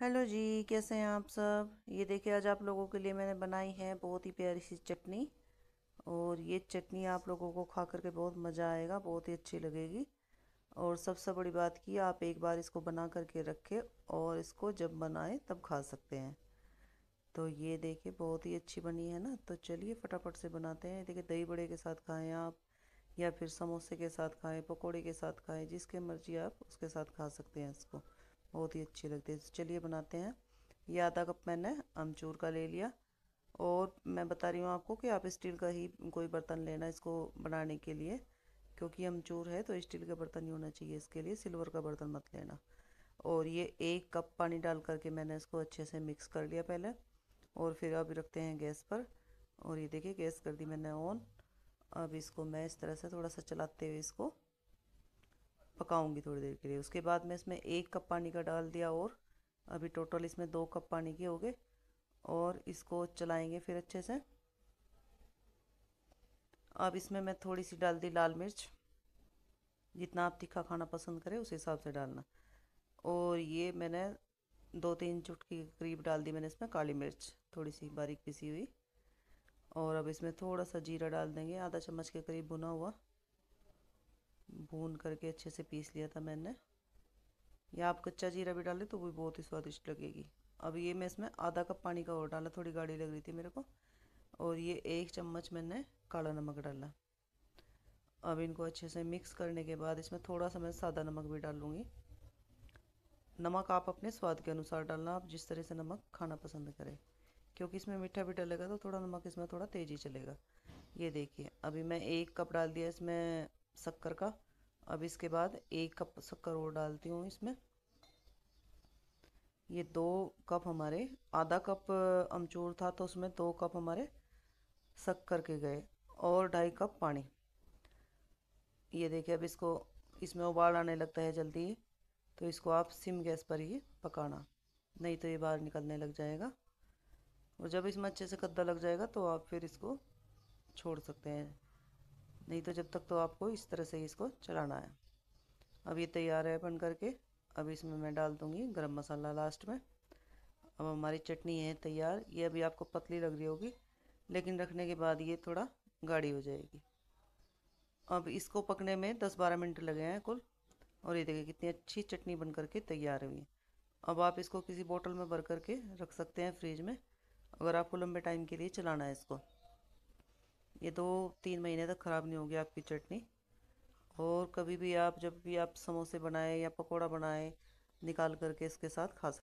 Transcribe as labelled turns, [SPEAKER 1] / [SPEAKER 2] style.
[SPEAKER 1] hello जी कैसे हैं आप सब ये देखिए आज आप लोगों के लिए मैंने बनाई है बहुत ही प्यारी सी चटनी और ये चटनी आप लोगों को खा करके बहुत मज़ा आएगा बहुत ही अच्छी लगेगी और सबसे बड़ी बात की आप एक बार इसको बना करके रखें और इसको जब बनाएं तब खा सकते हैं तो ये देखिए बहुत ही अच्छी बनी है ना तो चलिए फटाफट से बनाते हैं देखिए दही बड़े के साथ खाएँ आप या फिर समोसे के साथ खाएँ पकौड़े के साथ खाएँ जिसके मर्जी आप उसके साथ खा सकते हैं इसको बहुत ही अच्छी लगती है चलिए बनाते हैं ये आधा कप मैंने अमचूर का ले लिया और मैं बता रही हूँ आपको कि आप स्टील का ही कोई बर्तन लेना इसको बनाने के लिए क्योंकि अमचूर है तो स्टील का बर्तन ही होना चाहिए इसके लिए सिल्वर का बर्तन मत लेना और ये एक कप पानी डाल करके मैंने इसको अच्छे से मिक्स कर लिया पहले और फिर अब रखते हैं गैस पर और ये देखिए गैस कर दी मैंने ऑन अब इसको मैं इस तरह से थोड़ा सा चलाते हुए इसको पकाऊंगी थोड़ी देर के लिए उसके बाद मैं इसमें एक कप पानी का डाल दिया और अभी टोटल इसमें दो कप पानी के हो गए और इसको चलाएंगे फिर अच्छे से अब इसमें मैं थोड़ी सी डाल दी लाल मिर्च जितना आप तीखा खाना पसंद करें उस हिसाब से डालना और ये मैंने दो तीन चुटकी के करीब डाल दी मैंने इसमें काली मिर्च थोड़ी सी बारीक पिसी हुई और अब इसमें थोड़ा सा जीरा डाल देंगे आधा चम्मच के करीब भुना हुआ भून करके अच्छे से पीस लिया था मैंने या आप कच्चा जीरा भी डालें तो वो बहुत ही स्वादिष्ट लगेगी अब ये मैं इसमें आधा कप पानी का और डाला थोड़ी गाढ़ी लग रही थी मेरे को और ये एक चम्मच मैंने काला नमक डाला अब इनको अच्छे से मिक्स करने के बाद इसमें थोड़ा सा मैं सादा नमक भी लूँगी नमक आप अपने स्वाद के अनुसार डालना आप जिस तरह से नमक खाना पसंद करें क्योंकि इसमें मीठा भी डलेगा तो थोड़ा नमक इसमें थोड़ा तेज़ी चलेगा ये देखिए अभी मैं एक कप डाल दिया इसमें शक्कर का अब इसके बाद एक कप शक्कर और डालती हूँ इसमें ये दो कप हमारे आधा कप अमचूर था तो उसमें दो कप हमारे शक्कर के गए और ढाई कप पानी ये देखिए अब इसको इसमें उबाल आने लगता है जल्दी तो इसको आप सिम गैस पर ही पकाना नहीं तो ये बाहर निकलने लग जाएगा और जब इसमें अच्छे से कद्दा लग जाएगा तो आप फिर इसको छोड़ सकते हैं नहीं तो जब तक तो आपको इस तरह से इसको चलाना है अब ये तैयार है बन करके अब इसमें मैं डाल दूँगी गरम मसाला लास्ट में अब हमारी चटनी है तैयार ये अभी आपको पतली लग रही होगी लेकिन रखने के बाद ये थोड़ा गाढ़ी हो जाएगी अब इसको पकने में दस बारह मिनट लगे हैं कुल और ये देखिए कितनी अच्छी चटनी बन करके तैयार हुई है अब आप इसको किसी बोतल में भर करके रख सकते हैं फ्रिज में अगर आपको लंबे टाइम के लिए चलाना है इसको ये दो तीन महीने तक ख़राब नहीं होगी आपकी चटनी और कभी भी आप जब भी आप समोसे बनाएं या पकौड़ा बनाएं निकाल करके इसके साथ खा सकते